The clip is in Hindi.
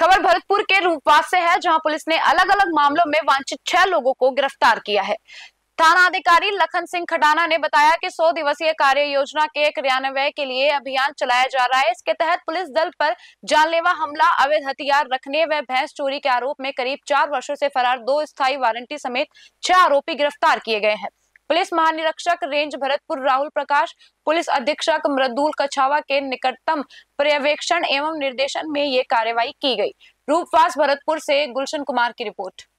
खबर भरतपुर के रूपवास से है जहां पुलिस ने अलग अलग मामलों में वांछित छह लोगों को गिरफ्तार किया है थाना अधिकारी लखन सिंह खटाना ने बताया कि 100 दिवसीय कार्य योजना के क्रियान्वयन के लिए अभियान चलाया जा रहा है इसके तहत पुलिस दल पर जानलेवा हमला अवैध हथियार रखने व भैंस चोरी के आरोप में करीब चार वर्षों से फरार दो स्थायी वारंटी समेत छह आरोपी गिरफ्तार किए गए हैं पुलिस महानिरीक्षक रेंज भरतपुर राहुल प्रकाश पुलिस अधीक्षक मृदुल कछावा के निकटतम पर्यवेक्षण एवं निर्देशन में ये कार्यवाही की गई रूपवास भरतपुर से गुलशन कुमार की रिपोर्ट